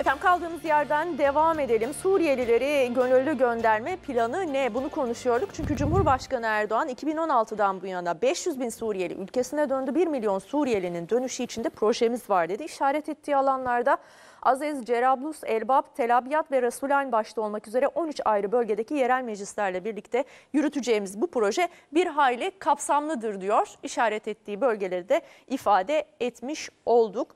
Efendim kaldığımız yerden devam edelim. Suriyelileri gönüllü gönderme planı ne? Bunu konuşuyorduk. Çünkü Cumhurbaşkanı Erdoğan 2016'dan bu yana 500 bin Suriyeli ülkesine döndü. 1 milyon Suriyelinin dönüşü için de projemiz var dedi. İşaret ettiği alanlarda Aziz, Cerablus, Elbab, Telabiyat ve Resulayn başta olmak üzere 13 ayrı bölgedeki yerel meclislerle birlikte yürüteceğimiz bu proje bir hayli kapsamlıdır diyor. İşaret ettiği bölgeleri de ifade etmiş olduk.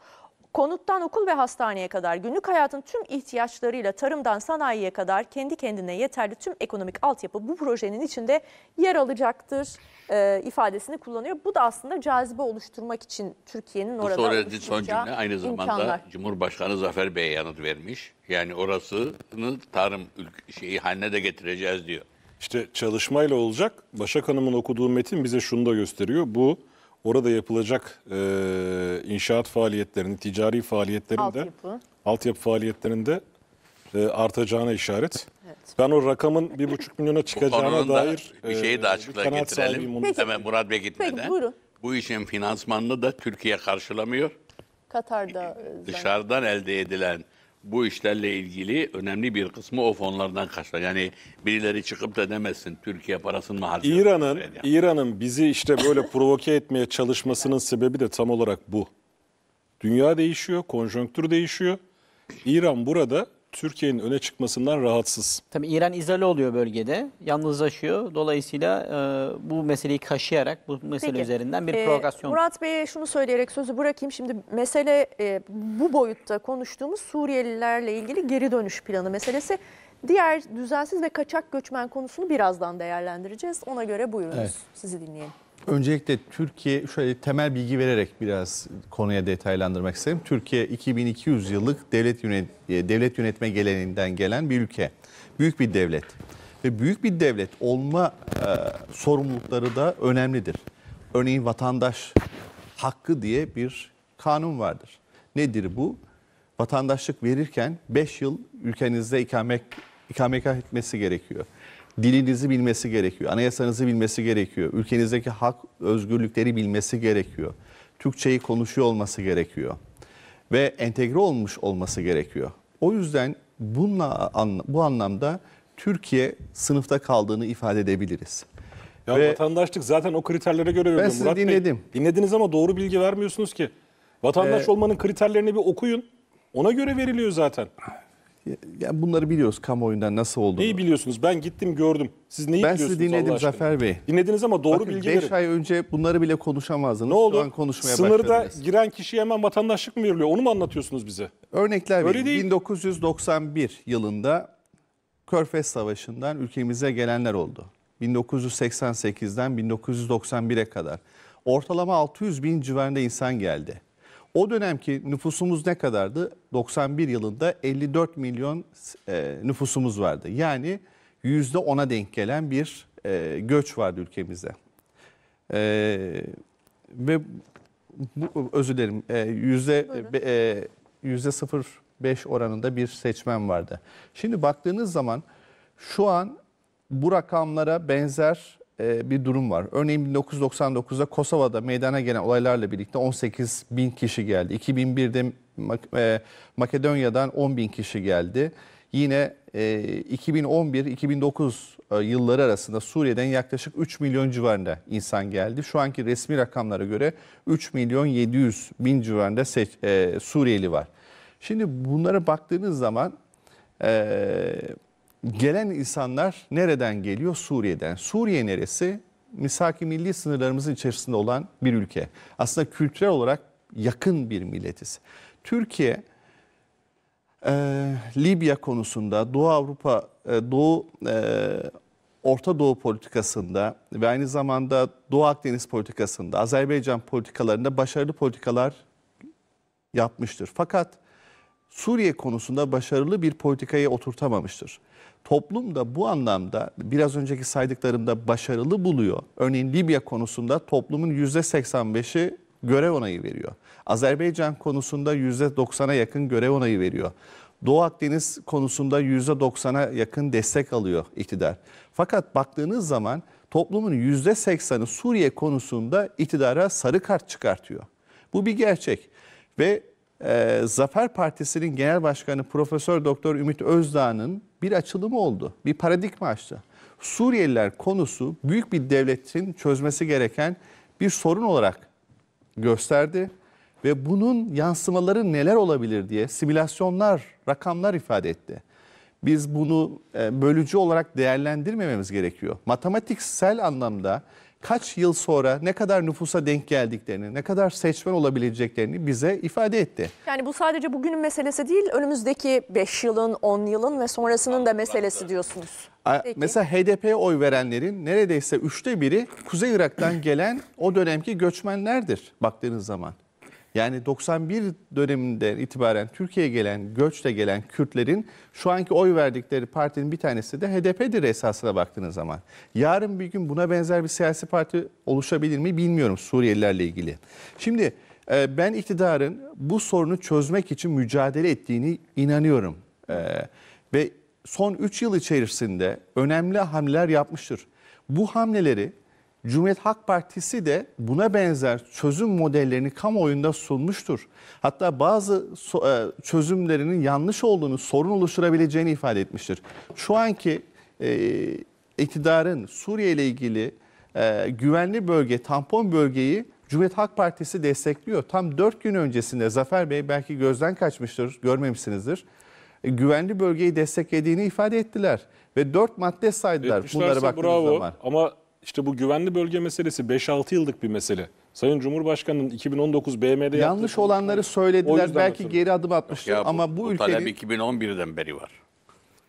Konuttan okul ve hastaneye kadar günlük hayatın tüm ihtiyaçlarıyla tarımdan sanayiye kadar kendi kendine yeterli tüm ekonomik altyapı bu projenin içinde yer alacaktır e, ifadesini kullanıyor. Bu da aslında cazibe oluşturmak için Türkiye'nin orada Bu söylediği son cümle aynı zamanda imkanlar. Cumhurbaşkanı Zafer Bey'e yanıt vermiş. Yani orasını tarım şeyi haline de getireceğiz diyor. İşte çalışmayla olacak. Başak Hanım'ın okuduğu metin bize şunu da gösteriyor. Bu orada yapılacak e, inşaat faaliyetlerini, ticari faaliyetlerinde altyapı. de altyapı faaliyetlerinde e, artacağına işaret. Evet. Ben o rakamın bir buçuk milyona çıkacağına dair bir şeyi e, de açıklığa getirelim. Peki. Hemen Murat Bey gitmeden. Peki, Bu işin finansmanını da Türkiye karşılamıyor. Katar'da e, dışarıdan elde edilen bu işlerle ilgili önemli bir kısmı o fonlardan kaçar. Yani birileri çıkıp da demesin Türkiye parasını mı harcıyor? İran'ın yani. Şey İran'ın bizi işte böyle provoke etmeye çalışmasının sebebi de tam olarak bu. Dünya değişiyor, konjonktür değişiyor. İran burada Türkiye'nin öne çıkmasından rahatsız. Tabii İran izole oluyor bölgede, yalnızlaşıyor. Dolayısıyla e, bu meseleyi kaşıyarak bu mesele Peki, üzerinden bir e, provokasyon. Murat Bey'e şunu söyleyerek sözü bırakayım. Şimdi mesele e, bu boyutta konuştuğumuz Suriyelilerle ilgili geri dönüş planı meselesi. Diğer düzensiz ve kaçak göçmen konusunu birazdan değerlendireceğiz. Ona göre buyurunuz. Evet. Sizi dinleyelim. Öncelikle Türkiye şöyle temel bilgi vererek biraz konuya detaylandırmak isterim. Türkiye 2200 yıllık devlet yönet devlet yönetme geleninden gelen bir ülke. Büyük bir devlet. Ve büyük bir devlet olma e, sorumlulukları da önemlidir. Örneğin vatandaş hakkı diye bir kanun vardır. Nedir bu? Vatandaşlık verirken 5 yıl ülkenizde ikamet, ikamet etmesi gerekiyor dilinizi bilmesi gerekiyor, anayasanızı bilmesi gerekiyor, ülkenizdeki hak özgürlükleri bilmesi gerekiyor, Türkçeyi konuşuyor olması gerekiyor ve entegre olmuş olması gerekiyor. O yüzden bununla, bu anlamda Türkiye sınıfta kaldığını ifade edebiliriz. Ya ve vatandaşlık zaten o kriterlere göre veriyor. Ben sizi Murat dinledim. Bey, dinlediniz ama doğru bilgi vermiyorsunuz ki. Vatandaş ee, olmanın kriterlerini bir okuyun. Ona göre veriliyor zaten. Yani bunları biliyoruz kamuoyundan nasıl olduğunu. Neyi biliyorsunuz? Ben gittim gördüm. Siz neyi ben biliyorsunuz Ben sizi dinledim Zafer Bey. Dinlediniz ama doğru Bakın, bilgi 5 ay önce bunları bile konuşamazdınız. Ne oldu? Şu an konuşmaya Sınırda başladınız. giren kişi hemen vatandaşlık mı veriliyor? Onu mu anlatıyorsunuz bize? Örnekler Öyle değil. 1991 yılında Körfez Savaşı'ndan ülkemize gelenler oldu. 1988'den 1991'e kadar. Ortalama 600 bin civarında insan geldi. O dönemki nüfusumuz ne kadardı? 91 yılında 54 milyon e, nüfusumuz vardı. Yani %10'a denk gelen bir e, göç vardı ülkemize. E, ve bu, özür dilerim e, yüzde, e, yüzde 0.5 oranında bir seçmen vardı. Şimdi baktığınız zaman şu an bu rakamlara benzer e, bir durum var. Örneğin 1999'da Kosova'da meydana gelen olaylarla birlikte 18 bin kişi geldi. 2001'de e, Makedonya'dan 10 bin kişi geldi. Yine 2011-2009 e, yılları arasında Suriye'den yaklaşık 3 milyon civarında insan geldi. Şu anki resmi rakamlara göre 3 milyon 700 bin civarında Suriyeli var. Şimdi bunlara baktığınız zaman Gelen insanlar nereden geliyor? Suriye'den. Suriye neresi? Misaki milli sınırlarımızın içerisinde olan bir ülke. Aslında kültürel olarak yakın bir milletiz. Türkiye e, Libya konusunda Doğu Avrupa, e, Doğu e, Orta Doğu politikasında ve aynı zamanda Doğu Akdeniz politikasında, Azerbaycan politikalarında başarılı politikalar yapmıştır. Fakat Suriye konusunda başarılı bir politikayı oturtamamıştır. Toplum da bu anlamda biraz önceki saydıklarımda başarılı buluyor. Örneğin Libya konusunda toplumun %85'i görev onayı veriyor. Azerbaycan konusunda %90'a yakın görev onayı veriyor. Doğu Akdeniz konusunda %90'a yakın destek alıyor iktidar. Fakat baktığınız zaman toplumun %80'i Suriye konusunda iktidara sarı kart çıkartıyor. Bu bir gerçek ve e, Zafer Partisi'nin Genel Başkanı Profesör Doktor Ümit Özdağ'ın bir açılımı oldu. Bir paradigma açtı. Suriyeliler konusu büyük bir devletin çözmesi gereken bir sorun olarak gösterdi ve bunun yansımaları neler olabilir diye simülasyonlar, rakamlar ifade etti. Biz bunu e, bölücü olarak değerlendirmememiz gerekiyor. Matematiksel anlamda kaç yıl sonra ne kadar nüfusa denk geldiklerini, ne kadar seçmen olabileceklerini bize ifade etti. Yani bu sadece bugünün meselesi değil, önümüzdeki 5 yılın, 10 yılın ve sonrasının da meselesi diyorsunuz. Peki. Mesela HDP'ye oy verenlerin neredeyse üçte biri Kuzey Irak'tan gelen o dönemki göçmenlerdir baktığınız zaman. Yani 91 döneminden itibaren Türkiye'ye gelen, göçle gelen Kürtlerin şu anki oy verdikleri partinin bir tanesi de HDP'dir esasına baktığınız zaman. Yarın bir gün buna benzer bir siyasi parti oluşabilir mi bilmiyorum Suriyelilerle ilgili. Şimdi e, ben iktidarın bu sorunu çözmek için mücadele ettiğini inanıyorum. E, ve son 3 yıl içerisinde önemli hamleler yapmıştır. Bu hamleleri Cumhuriyet Halk Partisi de buna benzer çözüm modellerini kamuoyunda sunmuştur. Hatta bazı e, çözümlerinin yanlış olduğunu, sorun oluşturabileceğini ifade etmiştir. Şu anki e, iktidarın Suriye ile ilgili e, güvenli bölge, tampon bölgeyi Cumhuriyet Halk Partisi destekliyor. Tam 4 gün öncesinde Zafer Bey belki gözden kaçmıştır, görmemişsinizdir. E, güvenli bölgeyi desteklediğini ifade ettiler. Ve 4 madde saydılar bunlara baktığınız bravo. zaman. Ama işte bu güvenli bölge meselesi 5-6 yıllık bir mesele. Sayın Cumhurbaşkanı'nın 2019 BM'de Yanlış olanları söylediler. Belki hatırladım. geri adım atmıştır ama bu, bu ülkenin... talep 2011'den beri var.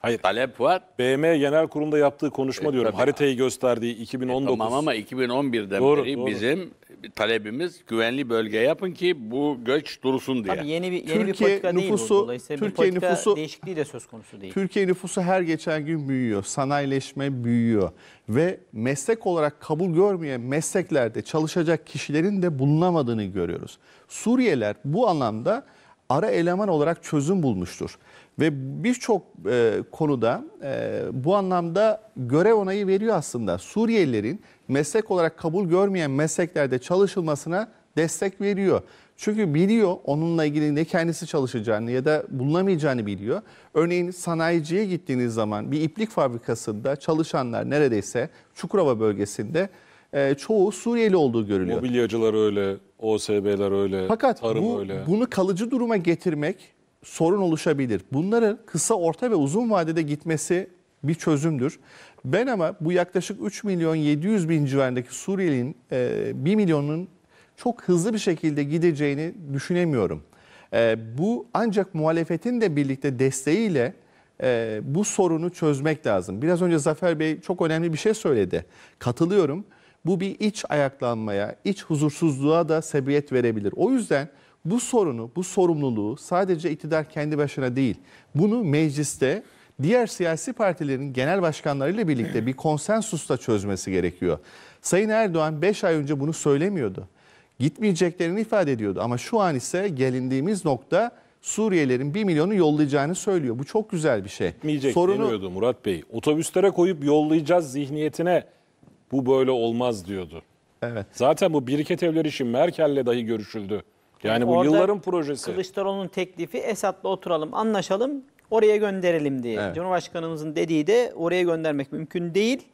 Hayır. Talep var. BM Genel Kurulu'nda yaptığı konuşma e, diyorum. Tabii. Haritayı gösterdiği 2019. E, tamam ama 2011'den doğru, beri doğru. bizim talebimiz güvenli bölge yapın ki bu göç durusun diye. Tabii yeni bir yeni Türkiye bir politika nüfusu, değil bu. Dolayısıyla Türkiye bir politika nüfusu, değişikliği de söz konusu değil. Türkiye nüfusu her geçen gün büyüyor. Sanayileşme büyüyor ve meslek olarak kabul görmeyen mesleklerde çalışacak kişilerin de bulunamadığını görüyoruz. Suriyeler bu anlamda ara eleman olarak çözüm bulmuştur. Ve birçok e, konuda e, bu anlamda görev onayı veriyor aslında. Suriyelilerin meslek olarak kabul görmeyen mesleklerde çalışılmasına destek veriyor. Çünkü biliyor onunla ilgili ne kendisi çalışacağını ya da bulunamayacağını biliyor. Örneğin sanayiciye gittiğiniz zaman bir iplik fabrikasında çalışanlar neredeyse Çukurova bölgesinde e, çoğu Suriyeli olduğu görülüyor. Mobilyacılar öyle, OSB'ler öyle, Fakat tarım bu, öyle. bunu kalıcı duruma getirmek sorun oluşabilir. Bunların kısa, orta ve uzun vadede gitmesi bir çözümdür. Ben ama bu yaklaşık 3 milyon 700 bin civarındaki Suriyeli'nin e, 1 milyonun çok hızlı bir şekilde gideceğini düşünemiyorum. E, bu ancak muhalefetin de birlikte desteğiyle e, bu sorunu çözmek lazım. Biraz önce Zafer Bey çok önemli bir şey söyledi. Katılıyorum. Bu bir iç ayaklanmaya, iç huzursuzluğa da sebebiyet verebilir. O yüzden bu sorunu, bu sorumluluğu sadece iktidar kendi başına değil, bunu mecliste diğer siyasi partilerin genel başkanlarıyla birlikte bir konsensusta çözmesi gerekiyor. Sayın Erdoğan 5 ay önce bunu söylemiyordu. Gitmeyeceklerini ifade ediyordu ama şu an ise gelindiğimiz nokta Suriyelerin 1 milyonu yollayacağını söylüyor. Bu çok güzel bir şey. Gitmeyecek Sorunu... demiyordu Murat Bey. Otobüslere koyup yollayacağız zihniyetine bu böyle olmaz diyordu. Evet. Zaten bu biriket evleri için Merkel'le dahi görüşüldü. Yani bu Orada yılların projesi. Kılıçdaroğlu'nun teklifi Esat'la oturalım, anlaşalım, oraya gönderelim diye. Evet. Cumhurbaşkanımızın dediği de oraya göndermek mümkün değil.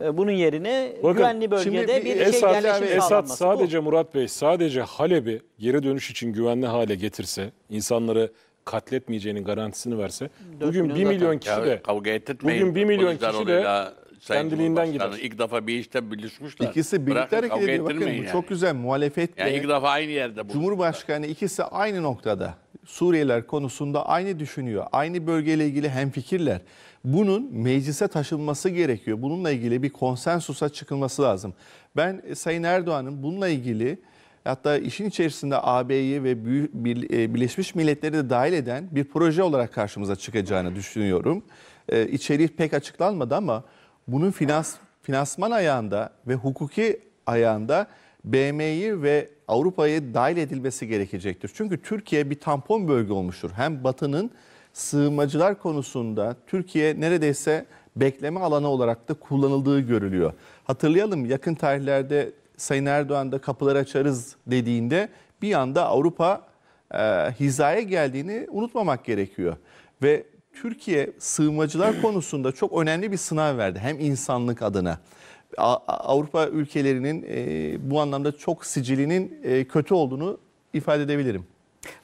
Ee, bunun yerine Bakın, güvenli bölgede şimdi bir Esat şey yerleşim yani Esad sadece bu. Murat Bey sadece Halep'i geri dönüş için güvenli hale getirse, insanları katletmeyeceğinin garantisini verse bugün 1 milyon zaten. kişi de ya, kavga bugün 1 milyon kişi de Sayın Kendiliğinden gider. İlk defa bir işte birleşmişler. İkisi birlikte Bırakın hareket ediyor. Bakın bu çok güzel muhalefetle Yani ilk defa aynı yerde bu. Cumhurbaşkanı ikisi aynı noktada. Suriyeler konusunda aynı düşünüyor. Aynı bölgeyle ilgili hemfikirler. Bunun meclise taşınması gerekiyor. Bununla ilgili bir konsensusa çıkılması lazım. Ben Sayın Erdoğan'ın bununla ilgili hatta işin içerisinde AB'yi ve Büyü- e, Birleşmiş Milletleri de dahil eden bir proje olarak karşımıza çıkacağını düşünüyorum. E, İçeriği pek açıklanmadı ama bunun finans finansman ayağında ve hukuki ayağında BM'yi ve Avrupa'ya dahil edilmesi gerekecektir. Çünkü Türkiye bir tampon bölge olmuştur. Hem Batı'nın sığınmacılar konusunda Türkiye neredeyse bekleme alanı olarak da kullanıldığı görülüyor. Hatırlayalım yakın tarihlerde Sayın Erdoğan da kapıları açarız dediğinde bir anda Avrupa e, hizaya geldiğini unutmamak gerekiyor. Ve Türkiye sığınmacılar konusunda çok önemli bir sınav verdi hem insanlık adına. Avrupa ülkelerinin e, bu anlamda çok sicilinin e, kötü olduğunu ifade edebilirim.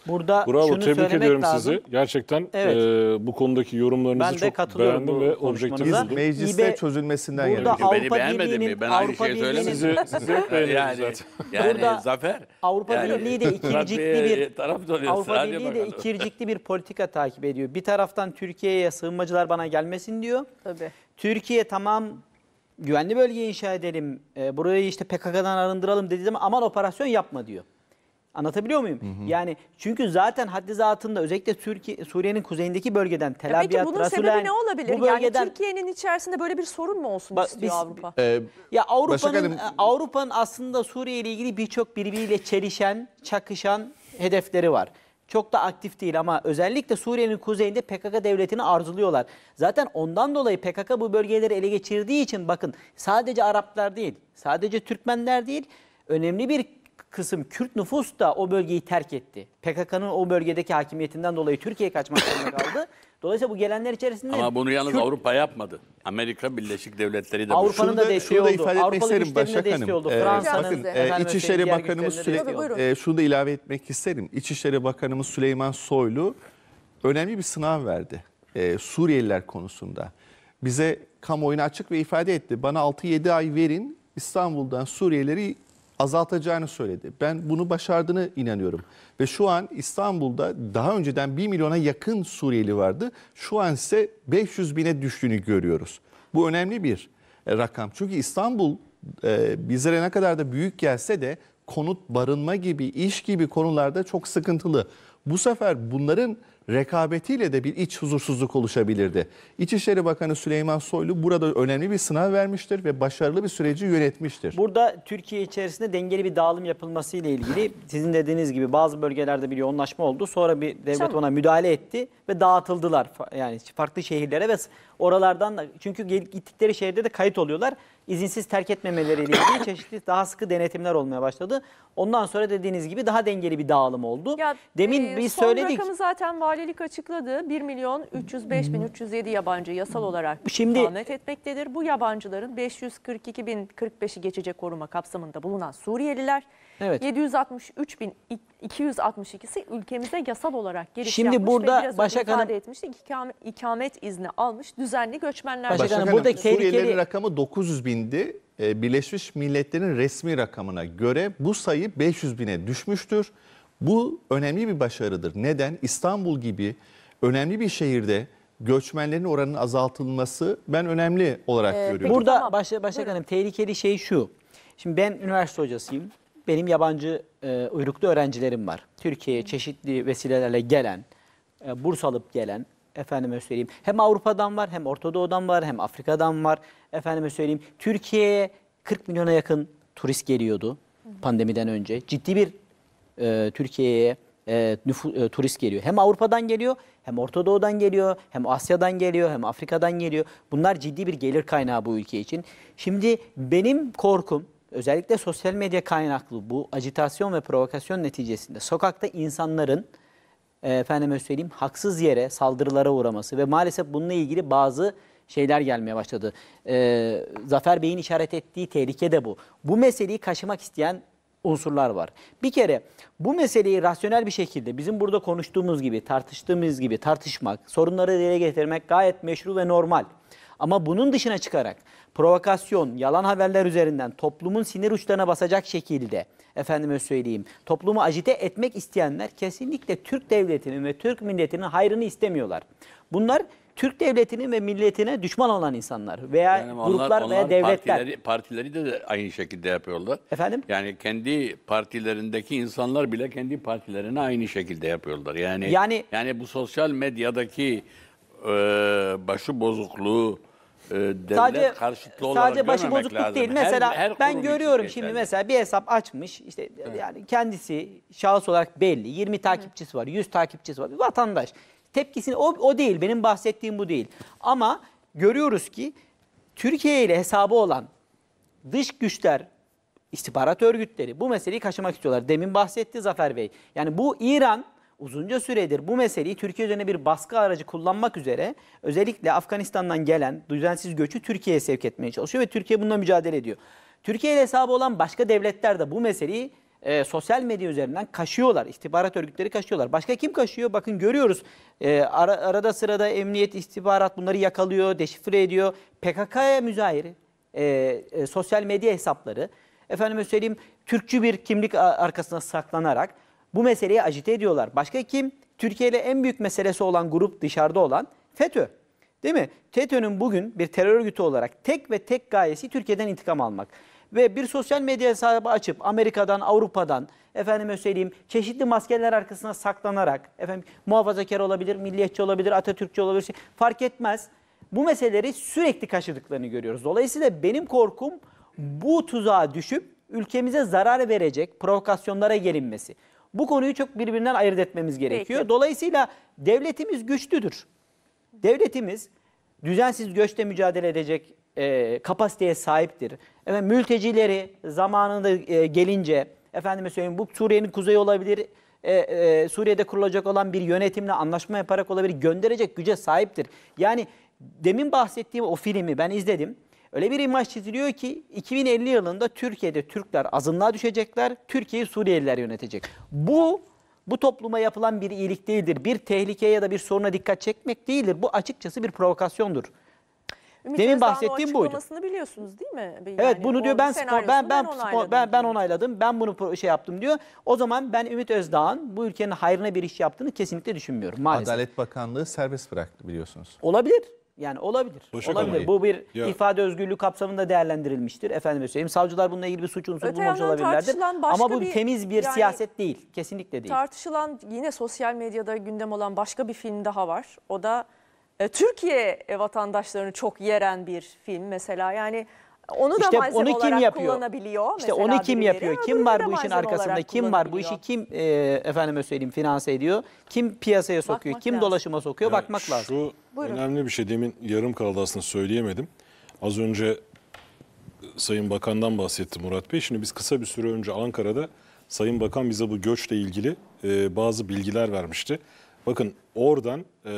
Burada Bravo, şunu tebrik ediyorum lazım. sizi. Gerçekten evet. e, bu konudaki yorumlarınızı ben çok beğendim ve objektif buldum. Mecliste İbe, çözülmesinden yana. Burada Avrupa Beni beğenmedi mi? Ben aynı şeyi söylemedim. Sizi, sizi yani, zaten. Yani burada Zafer. Avrupa yani, Birliği de ikircikli bir Avrupa Birliği de ikircikli bir politika takip ediyor. Bir taraftan Türkiye'ye sığınmacılar bana gelmesin diyor. Tabii. Türkiye tamam güvenli bölge inşa edelim. E, burayı işte PKK'dan arındıralım dediği zaman aman operasyon yapma diyor. Anlatabiliyor muyum? Hı hı. Yani çünkü zaten haddi zatında özellikle Türkiye Suriye'nin kuzeyindeki bölgeden Tel Aviv, Peki bunun Rasulen, sebebi ne olabilir? Bu bölgeden, yani Türkiye'nin içerisinde böyle bir sorun mu olsun ba, istiyor biz, Avrupa? E, ya Avrupa'nın e, Avrupa'nın aslında Suriye ile ilgili birçok birbiriyle çelişen, çakışan hedefleri var çok da aktif değil ama özellikle Suriye'nin kuzeyinde PKK devletini arzuluyorlar. Zaten ondan dolayı PKK bu bölgeleri ele geçirdiği için bakın sadece Araplar değil, sadece Türkmenler değil, önemli bir kısım Kürt nüfus da o bölgeyi terk etti. PKK'nın o bölgedeki hakimiyetinden dolayı Türkiye'ye kaçmak zorunda kaldı. Dolayısıyla bu gelenler içerisinde... Ama bunu yalnız Kürt... Avrupa yapmadı. Amerika Birleşik Devletleri de... Avrupa'nın da desteği oldu. Avrupa güçlerinin desteği oldu. Ee, Fransa'nın... Bakın, e, İçişleri Bakanımız Süleyman... E, şunu da ilave etmek isterim. İçişleri Bakanımız Süleyman Soylu önemli bir sınav verdi. E, Suriyeliler konusunda. Bize kamuoyuna açık ve ifade etti. Bana 6-7 ay verin İstanbul'dan Suriyelileri azaltacağını söyledi. Ben bunu başardığını inanıyorum. Ve şu an İstanbul'da daha önceden 1 milyona yakın Suriyeli vardı. Şu an ise 500 bine düştüğünü görüyoruz. Bu önemli bir e, rakam. Çünkü İstanbul e, bizlere ne kadar da büyük gelse de konut, barınma gibi, iş gibi konularda çok sıkıntılı. Bu sefer bunların rekabetiyle de bir iç huzursuzluk oluşabilirdi. İçişleri Bakanı Süleyman Soylu burada önemli bir sınav vermiştir ve başarılı bir süreci yönetmiştir. Burada Türkiye içerisinde dengeli bir dağılım yapılması ile ilgili sizin dediğiniz gibi bazı bölgelerde bir yoğunlaşma oldu. Sonra bir devlet Sen... ona müdahale etti ve dağıtıldılar yani farklı şehirlere ve oralardan da çünkü gittikleri şehirde de kayıt oluyorlar izinsiz terk etmemeleriyle ilgili çeşitli daha sıkı denetimler olmaya başladı. Ondan sonra dediğiniz gibi daha dengeli bir dağılım oldu. Ya, Demin e, biz son söyledik. rakamı zaten valilik açıkladı. 1 milyon 305 bin 307 yabancı yasal olarak Şimdi, tahmet etmektedir. Bu yabancıların 542 bin 45'i geçecek koruma kapsamında bulunan Suriyeliler Evet. 763.262'si ülkemize yasal olarak giriş Şimdi yapmış burada ve biraz Başak önce ifade etmiştik ikamet, ikamet izni almış düzenli göçmenler. Başak Başak Hanım, Hanım, burada Suriyelilerin rakamı 900 bindi. Ee, Birleşmiş Milletler'in resmi rakamına göre bu sayı 500 bine düşmüştür. Bu önemli bir başarıdır. Neden? İstanbul gibi önemli bir şehirde göçmenlerin oranının azaltılması ben önemli olarak ee, görüyorum. Peki, Burada tamam. Başak, Başak Hanım tehlikeli şey şu. Şimdi ben üniversite hocasıyım benim yabancı e, uyruklu öğrencilerim var. Türkiye'ye çeşitli vesilelerle gelen, e, burs alıp gelen, efendime söyleyeyim hem Avrupa'dan var hem Ortadoğu'dan var hem Afrika'dan var. Efendime söyleyeyim Türkiye'ye 40 milyona yakın turist geliyordu pandemiden önce. Ciddi bir e, Türkiye'ye e, nüfus, e, turist geliyor. Hem Avrupa'dan geliyor, hem Ortadoğu'dan geliyor, hem Asya'dan geliyor, hem Afrika'dan geliyor. Bunlar ciddi bir gelir kaynağı bu ülke için. Şimdi benim korkum özellikle sosyal medya kaynaklı bu acitasyon ve provokasyon neticesinde sokakta insanların e, efendime söyleyeyim haksız yere saldırılara uğraması ve maalesef bununla ilgili bazı şeyler gelmeye başladı. E, Zafer Bey'in işaret ettiği tehlike de bu. Bu meseleyi kaşımak isteyen unsurlar var. Bir kere bu meseleyi rasyonel bir şekilde bizim burada konuştuğumuz gibi, tartıştığımız gibi tartışmak, sorunları dile getirmek gayet meşru ve normal. Ama bunun dışına çıkarak provokasyon, yalan haberler üzerinden toplumun sinir uçlarına basacak şekilde efendime söyleyeyim toplumu acite etmek isteyenler kesinlikle Türk devletinin ve Türk milletinin hayrını istemiyorlar. Bunlar Türk devletinin ve milletine düşman olan insanlar veya yani onlar, gruplar veya devletler. Partileri, partileri de aynı şekilde yapıyorlar. Efendim? Yani kendi partilerindeki insanlar bile kendi partilerine aynı şekilde yapıyorlar. Yani yani, yani bu sosyal medyadaki e, başı bozukluğu e, devlet sadece, karşıtlı olarak sadece başı bozukluk lazım. değil. Mesela her, her ben görüyorum şimdi yani. mesela bir hesap açmış işte evet. yani kendisi şahıs olarak belli 20 takipçisi var 100 takipçisi var bir vatandaş tepkisini o, o değil benim bahsettiğim bu değil ama görüyoruz ki Türkiye ile hesabı olan dış güçler istihbarat örgütleri bu meseleyi kaşımak istiyorlar. Demin bahsetti Zafer Bey. Yani bu İran uzunca süredir bu meseleyi Türkiye üzerine bir baskı aracı kullanmak üzere özellikle Afganistan'dan gelen düzensiz göçü Türkiye'ye sevk etmeye çalışıyor ve Türkiye bununla mücadele ediyor. Türkiye ile hesabı olan başka devletler de bu meseleyi e, sosyal medya üzerinden kaşıyorlar. İstihbarat örgütleri kaşıyorlar. Başka kim kaşıyor? Bakın görüyoruz. E, ara, arada sırada emniyet, istihbarat bunları yakalıyor, deşifre ediyor. PKK'ya müzahir e, e, sosyal medya hesapları. Efendime söyleyeyim Türkçü bir kimlik arkasına saklanarak bu meseleyi ajite ediyorlar. Başka kim? Türkiye ile en büyük meselesi olan grup dışarıda olan FETÖ. Değil mi? FETÖ'nün bugün bir terör örgütü olarak tek ve tek gayesi Türkiye'den intikam almak. Ve bir sosyal medya hesabı açıp Amerika'dan, Avrupa'dan, efendime söyleyeyim çeşitli maskeler arkasına saklanarak, efendim muhafazakar olabilir, milliyetçi olabilir, Atatürkçü olabilir, şey, fark etmez. Bu meseleleri sürekli kaşıdıklarını görüyoruz. Dolayısıyla benim korkum bu tuzağa düşüp ülkemize zarar verecek provokasyonlara gelinmesi. Bu konuyu çok birbirinden ayırt etmemiz gerekiyor. Peki. Dolayısıyla devletimiz güçlüdür. Devletimiz düzensiz göçte mücadele edecek e, kapasiteye sahiptir. Efendim, mültecileri zamanında e, gelince, efendime söyleyeyim bu Suriye'nin kuzeyi olabilir, e, e, Suriye'de kurulacak olan bir yönetimle anlaşma yaparak olabilir, gönderecek güce sahiptir. Yani demin bahsettiğim o filmi ben izledim. Öyle bir imaj çiziliyor ki 2050 yılında Türkiye'de Türkler azınlığa düşecekler, Türkiye'yi Suriyeliler yönetecek. Bu bu topluma yapılan bir iyilik değildir. Bir tehlikeye ya da bir soruna dikkat çekmek değildir. Bu açıkçası bir provokasyondur. Ümit Demin Özdağ'ın bahsettiğim buydu. biliyorsunuz değil mi? Yani evet bunu diyor ben spor, ben ben spor, ben ben onayladım. Ben bunu şey yaptım diyor. O zaman ben Ümit Özdağ'ın bu ülkenin hayrına bir iş yaptığını kesinlikle düşünmüyorum maalesef. Adalet Bakanlığı serbest bıraktı biliyorsunuz. Olabilir. Yani olabilir. Boşa olabilir. Bu bir ya. ifade özgürlüğü kapsamında değerlendirilmiştir. Efendim söyleyeyim. Savcılar bununla ilgili bir suç unsuru Öte olabilirlerdir. Ama bu bir, temiz bir yani, siyaset değil. Kesinlikle değil. Tartışılan yine sosyal medyada gündem olan başka bir film daha var. O da e, Türkiye vatandaşlarını çok yeren bir film mesela. Yani onu da işte malzeme onu kim yapıyor? kullanabiliyor. İşte onu kim birileri. yapıyor? Kim var bu işin arkasında? Kim var bu işi kim e, efendime söyleyeyim finanse ediyor? Kim piyasaya sokuyor? Bakmak kim lazım. dolaşıma sokuyor? Yani Bakmak şu lazım. Şu önemli bir şey demin yarım kaldı aslında söyleyemedim. Az önce e, Sayın Bakan'dan bahsetti Murat Bey. Şimdi biz kısa bir süre önce Ankara'da Sayın Bakan bize bu göçle ilgili e, bazı bilgiler vermişti. Bakın oradan e,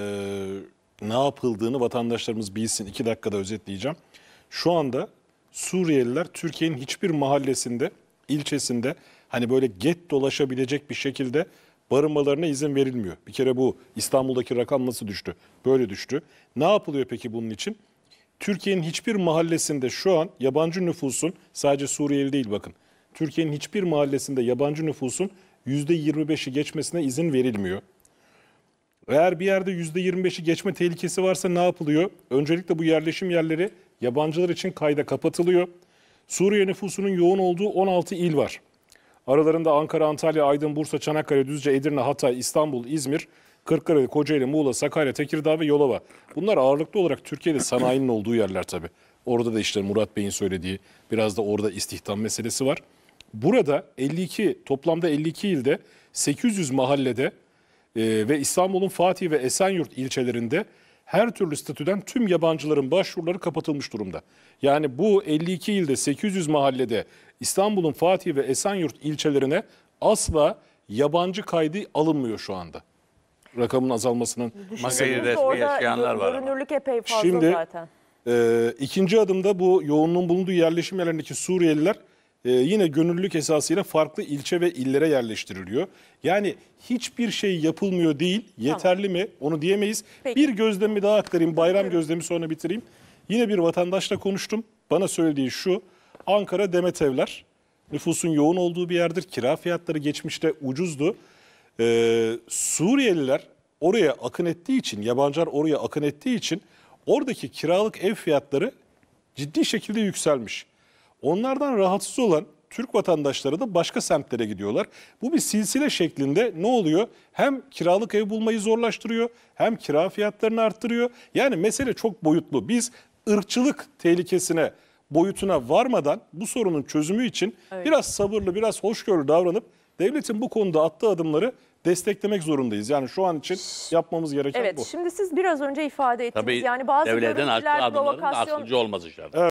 ne yapıldığını vatandaşlarımız bilsin. İki dakikada özetleyeceğim. Şu anda Suriyeliler Türkiye'nin hiçbir mahallesinde, ilçesinde hani böyle get dolaşabilecek bir şekilde barınmalarına izin verilmiyor. Bir kere bu İstanbul'daki rakam nasıl düştü? Böyle düştü. Ne yapılıyor peki bunun için? Türkiye'nin hiçbir mahallesinde şu an yabancı nüfusun sadece Suriyeli değil bakın. Türkiye'nin hiçbir mahallesinde yabancı nüfusun %25'i geçmesine izin verilmiyor. Eğer bir yerde %25'i geçme tehlikesi varsa ne yapılıyor? Öncelikle bu yerleşim yerleri yabancılar için kayda kapatılıyor. Suriye nüfusunun yoğun olduğu 16 il var. Aralarında Ankara, Antalya, Aydın, Bursa, Çanakkale, Düzce, Edirne, Hatay, İstanbul, İzmir, Kırklareli, Kocaeli, Muğla, Sakarya, Tekirdağ ve Yolova. Bunlar ağırlıklı olarak Türkiye'de sanayinin olduğu yerler tabii. Orada da işte Murat Bey'in söylediği biraz da orada istihdam meselesi var. Burada 52 toplamda 52 ilde 800 mahallede e, ve İstanbul'un Fatih ve Esenyurt ilçelerinde her türlü statüden tüm yabancıların başvuruları kapatılmış durumda. Yani bu 52 ilde 800 mahallede İstanbul'un Fatih ve Esenyurt ilçelerine asla yabancı kaydı alınmıyor şu anda. Rakamın azalmasının masayı orada yaşayanlar var. Görünürlük epey fazla Şimdi, zaten. E, ikinci adımda bu yoğunluğun bulunduğu yerleşim yerlerindeki Suriyeliler ee, yine gönüllülük esasıyla farklı ilçe ve illere yerleştiriliyor. Yani hiçbir şey yapılmıyor değil. Yeterli mi? Onu diyemeyiz. Peki. Bir gözlemi daha aktarayım. Bayram gözlemi sonra bitireyim. Yine bir vatandaşla konuştum. Bana söylediği şu. Ankara Demet Evler. Nüfusun yoğun olduğu bir yerdir. Kira fiyatları geçmişte ucuzdu. Ee, Suriyeliler oraya akın ettiği için, yabancılar oraya akın ettiği için oradaki kiralık ev fiyatları ciddi şekilde yükselmiş. Onlardan rahatsız olan Türk vatandaşları da başka semtlere gidiyorlar. Bu bir silsile şeklinde ne oluyor? Hem kiralık ev bulmayı zorlaştırıyor, hem kira fiyatlarını arttırıyor. Yani mesele çok boyutlu. Biz ırkçılık tehlikesine boyutuna varmadan bu sorunun çözümü için evet. biraz sabırlı, biraz hoşgörülü davranıp devletin bu konuda attığı adımları desteklemek zorundayız. Yani şu an için yapmamız gereken evet, bu. Evet şimdi siz biraz önce ifade ettiniz. Tabii yani bazı devletin attığı adımların provokasyon... asılcı olması Evet.